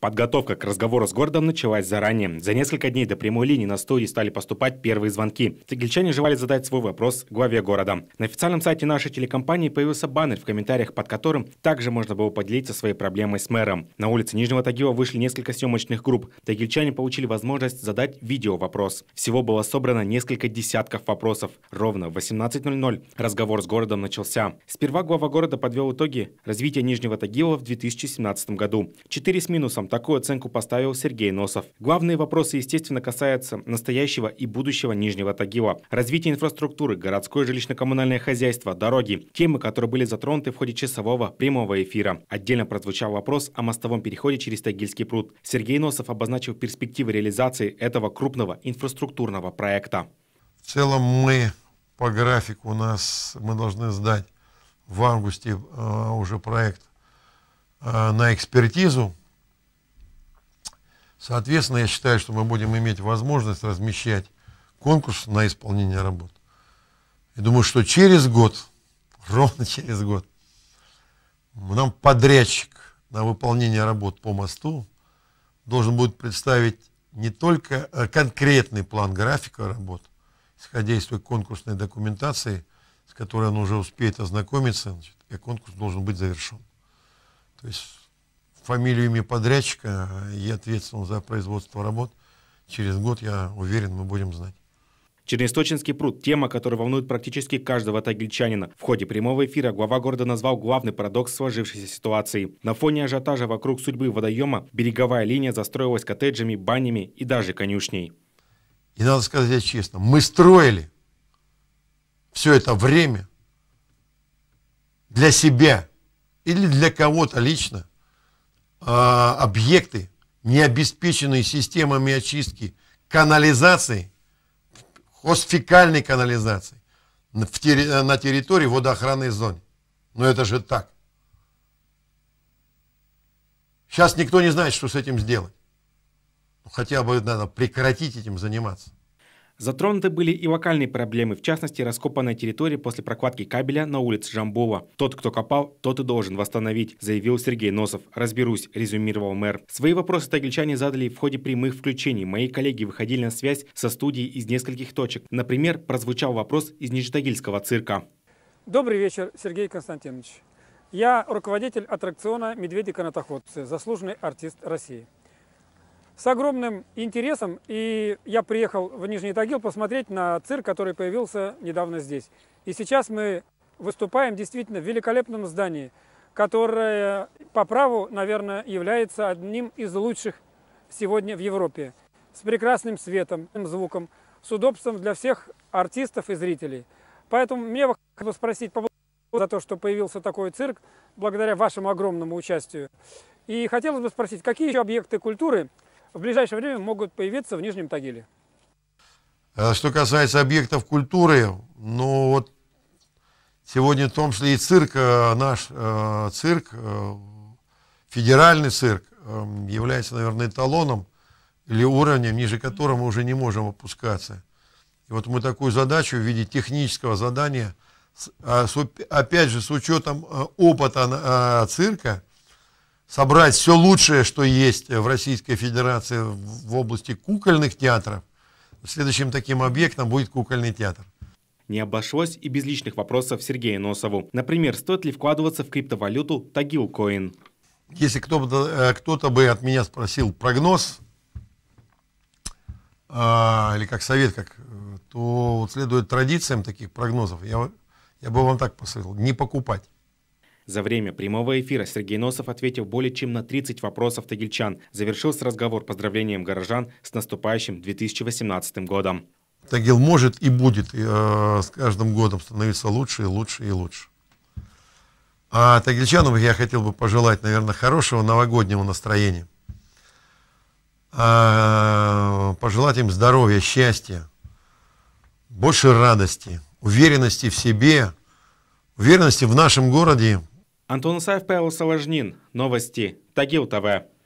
Подготовка к разговору с городом началась заранее. За несколько дней до прямой линии на студии стали поступать первые звонки. Тегельчане желали задать свой вопрос главе города. На официальном сайте нашей телекомпании появился баннер, в комментариях под которым также можно было поделиться своей проблемой с мэром. На улице Нижнего Тагила вышли несколько съемочных групп. Тагильчане получили возможность задать видео-вопрос. Всего было собрано несколько десятков вопросов. Ровно в 18.00 разговор с городом начался. Сперва глава города подвел итоги развития Нижнего Тагила в 2017 году. Четыре с минусом такую оценку поставил Сергей Носов. Главные вопросы, естественно, касаются настоящего и будущего Нижнего Тагила. Развитие инфраструктуры, городское жилищно-коммунальное хозяйство, дороги. Темы, которые были затронуты в ходе часового прямого эфира. Отдельно прозвучал вопрос о мостовом переходе через Тагильский пруд. Сергей Носов обозначил перспективы реализации этого крупного инфраструктурного проекта. В целом мы по графику у нас, мы должны сдать в августе э, уже проект э, на экспертизу Соответственно, я считаю, что мы будем иметь возможность размещать конкурс на исполнение работ. И думаю, что через год, ровно через год, нам подрядчик на выполнение работ по мосту должен будет представить не только э, конкретный план графика работ, исходя из той конкурсной документации, с которой он уже успеет ознакомиться, значит, и конкурс должен быть завершен. То есть фамилию фамилиями подрядчика и ответственного за производство работ. Через год, я уверен, мы будем знать. Чернесточинский пруд – тема, которая волнует практически каждого тагильчанина. В ходе прямого эфира глава города назвал главный парадокс сложившейся ситуации. На фоне ажиотажа вокруг судьбы водоема береговая линия застроилась коттеджами, банями и даже конюшней. И надо сказать честно, мы строили все это время для себя или для кого-то лично а, объекты, не обеспеченные системами очистки канализации, хозфекальной канализации в э, на территории водоохранной зоны. Но это же так. Сейчас никто не знает, что с этим сделать. Ну, хотя бы надо прекратить этим заниматься. Затронуты были и локальные проблемы, в частности, раскопанная территория после прокладки кабеля на улице Жамбова. Тот, кто копал, тот и должен восстановить, заявил Сергей Носов. Разберусь, резюмировал мэр. Свои вопросы тагильчане задали в ходе прямых включений. Мои коллеги выходили на связь со студией из нескольких точек. Например, прозвучал вопрос из Нижнетагильского цирка. Добрый вечер, Сергей Константинович. Я руководитель аттракциона «Медведи-канатоходцы», заслуженный артист России с огромным интересом, и я приехал в Нижний Тагил посмотреть на цирк, который появился недавно здесь. И сейчас мы выступаем действительно в великолепном здании, которое по праву, наверное, является одним из лучших сегодня в Европе. С прекрасным светом, звуком, с удобством для всех артистов и зрителей. Поэтому мне хотелось спросить за то, что появился такой цирк, благодаря вашему огромному участию. И хотелось бы спросить, какие еще объекты культуры – в ближайшее время могут появиться в Нижнем Тагиле. Э, что касается объектов культуры, ну вот сегодня в том числе и цирк, э, наш э, цирк, федеральный цирк, эм, является, наверное, эталоном или уровнем, ниже которого мы уже не можем опускаться. И вот мы такую задачу в виде технического задания, а, опять же, с учетом опыта цирка, собрать все лучшее, что есть в Российской Федерации в области кукольных театров, следующим таким объектом будет кукольный театр. Не обошлось и без личных вопросов Сергея Носову. Например, стоит ли вкладываться в криптовалюту Тагил Коин? Если э, кто-то кто бы от меня спросил прогноз, а, или как совет, как, то вот следует традициям таких прогнозов, я, я бы вам так посоветовал, не покупать. За время прямого эфира Сергей Носов ответил более чем на 30 вопросов тагильчан. Завершился разговор поздравлением горожан с наступающим 2018 годом. Тагил может и будет э, с каждым годом становиться лучше и лучше и лучше. А тагильчанам я хотел бы пожелать, наверное, хорошего новогоднего настроения. А, пожелать им здоровья, счастья, больше радости, уверенности в себе, уверенности в нашем городе, Антон Исаев, Павел Соложнин. Новости. Тагил ТВ.